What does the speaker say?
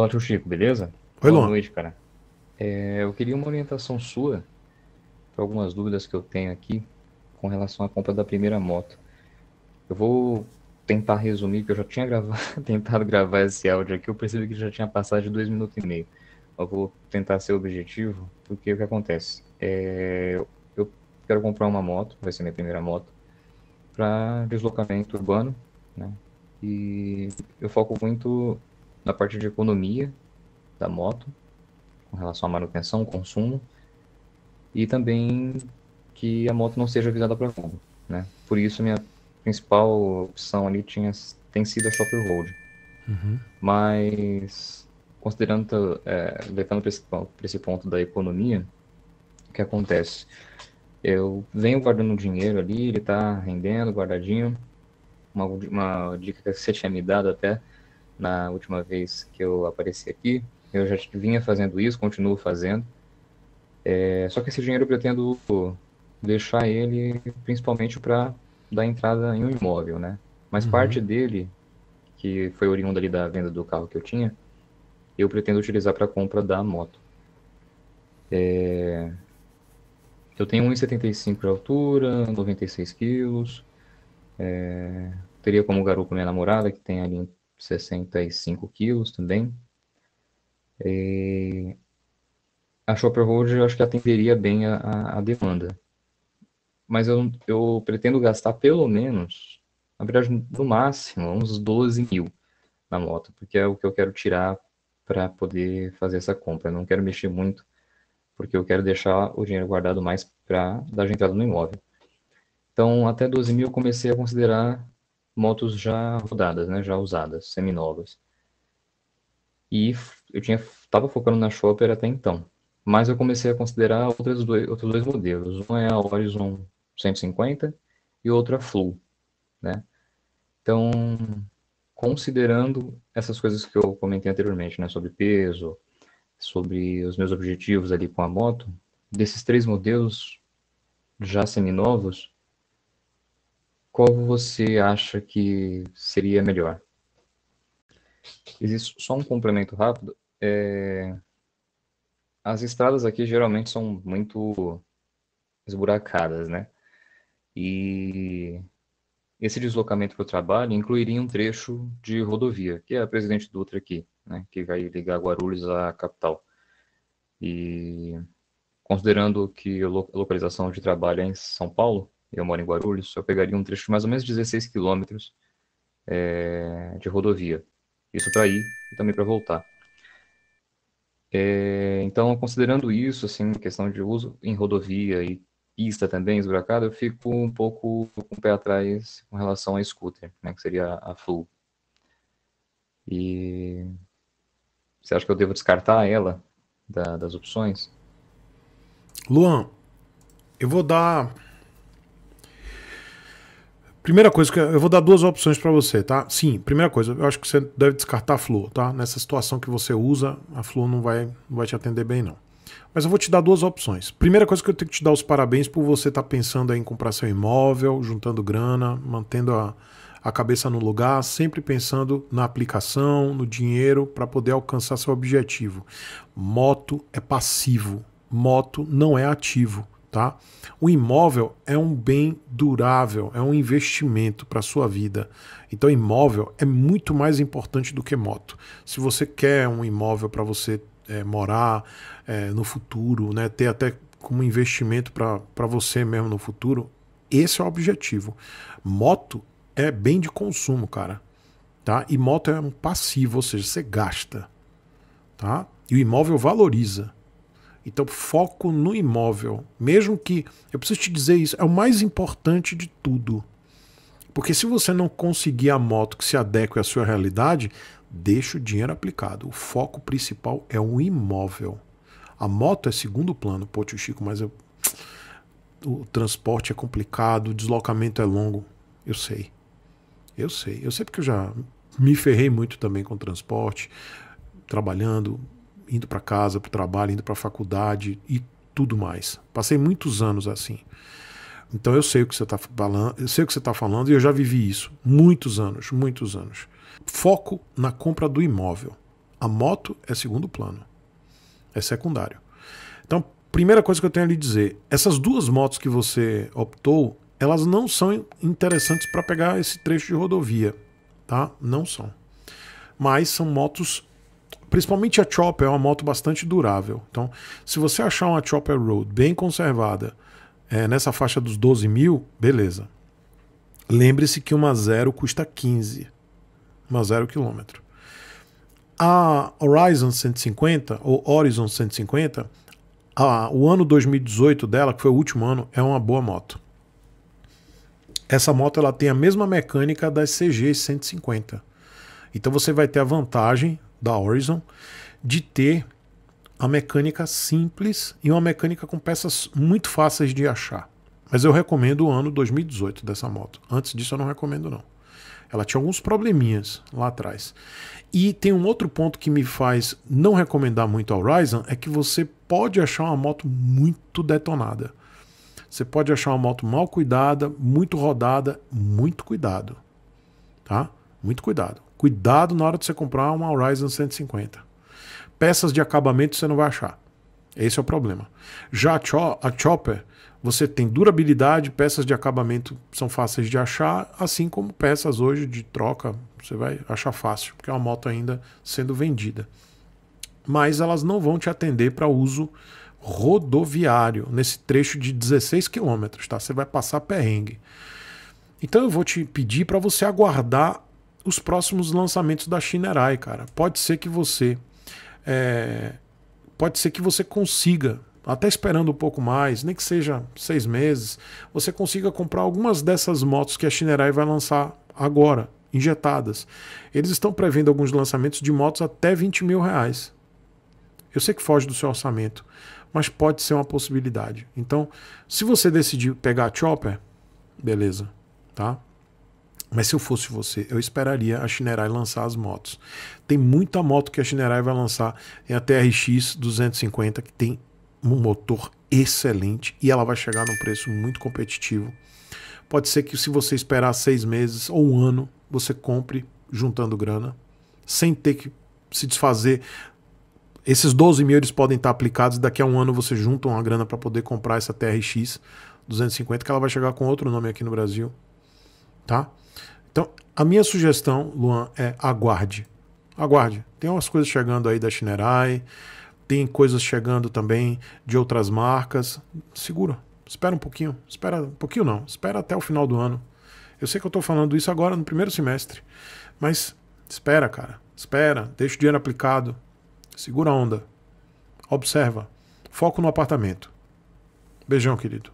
Fala, tio é Chico, beleza? Oi, Boa Luan. noite, cara. É, eu queria uma orientação sua para algumas dúvidas que eu tenho aqui com relação à compra da primeira moto. Eu vou tentar resumir, que eu já tinha gravado, tentado gravar esse áudio aqui, eu percebi que já tinha passado de dois minutos e meio. Eu vou tentar ser objetivo, porque o que acontece? É, eu quero comprar uma moto, vai ser minha primeira moto, para deslocamento urbano, né? E eu foco muito na parte de economia da moto, com relação à manutenção, consumo, e também que a moto não seja visada para fogo, né? Por isso, minha principal opção ali tinha, tem sido a Shopper Road. Uhum. Mas, considerando, é, levando para esse, esse ponto da economia, o que acontece? Eu venho guardando dinheiro ali, ele está rendendo, guardadinho. Uma, uma dica que você tinha me dado até na última vez que eu apareci aqui. Eu já vinha fazendo isso, continuo fazendo. É, só que esse dinheiro eu pretendo deixar ele principalmente para dar entrada em um imóvel, né? Mas uhum. parte dele, que foi oriunda ali da venda do carro que eu tinha, eu pretendo utilizar para compra da moto. É... Eu tenho 1,75 de altura, 96 quilos. É... Teria como garoto minha namorada, que tem ali 65 quilos também. É... A Shopper road eu acho que atenderia bem a, a demanda. Mas eu, eu pretendo gastar pelo menos, na verdade, no máximo, uns 12 mil na moto, porque é o que eu quero tirar para poder fazer essa compra. Eu não quero mexer muito, porque eu quero deixar o dinheiro guardado mais para dar entrada no imóvel. Então, até 12 mil eu comecei a considerar motos já rodadas, né, já usadas, seminovas. E eu tinha estava focando na Shopper até então, mas eu comecei a considerar outros dois, outros dois modelos. Um é a Horizon 150 e outro é a Flu, né? Então, considerando essas coisas que eu comentei anteriormente, né, sobre peso, sobre os meus objetivos ali com a moto, desses três modelos já seminovos, qual você acha que seria melhor? Existe só um complemento rápido. É... As estradas aqui geralmente são muito esburacadas, né? E esse deslocamento para o trabalho incluiria um trecho de rodovia, que é a Presidente Dutra aqui, né, que vai ligar Guarulhos à capital. E considerando que a localização de trabalho é em São Paulo, eu moro em Guarulhos, eu pegaria um trecho de mais ou menos 16 quilômetros é, de rodovia. Isso para ir e também para voltar. É, então, considerando isso, assim, questão de uso em rodovia e pista também esburacada, eu fico um pouco com o pé atrás com relação a scooter, né, que seria a Flu. E você acha que eu devo descartar ela da, das opções? Luan, eu vou dar Primeira coisa, que eu vou dar duas opções para você, tá? Sim, primeira coisa, eu acho que você deve descartar a flor, tá? Nessa situação que você usa, a flor não vai, não vai te atender bem, não. Mas eu vou te dar duas opções. Primeira coisa que eu tenho que te dar os parabéns por você estar tá pensando em comprar seu imóvel, juntando grana, mantendo a, a cabeça no lugar, sempre pensando na aplicação, no dinheiro, para poder alcançar seu objetivo. Moto é passivo, moto não é ativo. Tá? O imóvel é um bem durável, é um investimento para a sua vida. Então, imóvel é muito mais importante do que moto. Se você quer um imóvel para você é, morar é, no futuro, né, ter até como investimento para você mesmo no futuro, esse é o objetivo. Moto é bem de consumo, cara. Tá? E moto é um passivo, ou seja, você gasta. Tá? E o imóvel valoriza. Então, foco no imóvel. Mesmo que, eu preciso te dizer isso, é o mais importante de tudo. Porque se você não conseguir a moto que se adeque à sua realidade, deixa o dinheiro aplicado. O foco principal é o imóvel. A moto é segundo plano, pô, tio Chico, mas eu... o transporte é complicado, o deslocamento é longo. Eu sei. Eu sei. Eu sei porque eu já me ferrei muito também com transporte, trabalhando, indo para casa, para o trabalho, indo para a faculdade e tudo mais. Passei muitos anos assim. Então eu sei o que você está falando, eu sei o que você está falando e eu já vivi isso muitos anos, muitos anos. Foco na compra do imóvel. A moto é segundo plano, é secundário. Então, primeira coisa que eu tenho a lhe dizer: essas duas motos que você optou, elas não são interessantes para pegar esse trecho de rodovia, tá? Não são. Mas são motos principalmente a Chopper é uma moto bastante durável. Então, se você achar uma Chopper Road bem conservada é, nessa faixa dos 12 mil, beleza. Lembre-se que uma zero custa 15, uma zero quilômetro. A Horizon 150 ou Horizon 150, a, o ano 2018 dela, que foi o último ano, é uma boa moto. Essa moto ela tem a mesma mecânica das CG 150. Então você vai ter a vantagem da Horizon de ter a mecânica simples e uma mecânica com peças muito fáceis de achar. Mas eu recomendo o ano 2018 dessa moto. Antes disso eu não recomendo não. Ela tinha alguns probleminhas lá atrás. E tem um outro ponto que me faz não recomendar muito a Horizon é que você pode achar uma moto muito detonada. Você pode achar uma moto mal cuidada, muito rodada, muito cuidado. Tá? Muito cuidado. Cuidado na hora de você comprar uma Horizon 150. Peças de acabamento você não vai achar. Esse é o problema. Já a, Cho a Chopper, você tem durabilidade, peças de acabamento são fáceis de achar, assim como peças hoje de troca você vai achar fácil, porque é uma moto ainda sendo vendida. Mas elas não vão te atender para uso rodoviário, nesse trecho de 16 quilômetros, tá? Você vai passar perrengue. Então eu vou te pedir para você aguardar os próximos lançamentos da Shinerai, cara. Pode ser que você é, pode ser que você consiga, até esperando um pouco mais, nem que seja seis meses, você consiga comprar algumas dessas motos que a Shinerai vai lançar agora, injetadas. Eles estão prevendo alguns lançamentos de motos até 20 mil reais. Eu sei que foge do seu orçamento, mas pode ser uma possibilidade. Então, se você decidir pegar a Chopper, beleza, tá? Mas se eu fosse você, eu esperaria a Shinerai lançar as motos. Tem muita moto que a Shinerai vai lançar, é a TRX 250 que tem um motor excelente e ela vai chegar num preço muito competitivo. Pode ser que se você esperar seis meses ou um ano, você compre juntando grana, sem ter que se desfazer. Esses 12 mil eles podem estar aplicados e daqui a um ano você junta uma grana para poder comprar essa TRX 250 que ela vai chegar com outro nome aqui no Brasil tá? Então, a minha sugestão, Luan, é aguarde. Aguarde. Tem umas coisas chegando aí da Shinerai, tem coisas chegando também de outras marcas. Segura. Espera um pouquinho. Espera um pouquinho não. Espera até o final do ano. Eu sei que eu estou falando isso agora no primeiro semestre, mas espera, cara. Espera, deixa o dinheiro aplicado. Segura a onda. Observa. Foco no apartamento. Beijão, querido.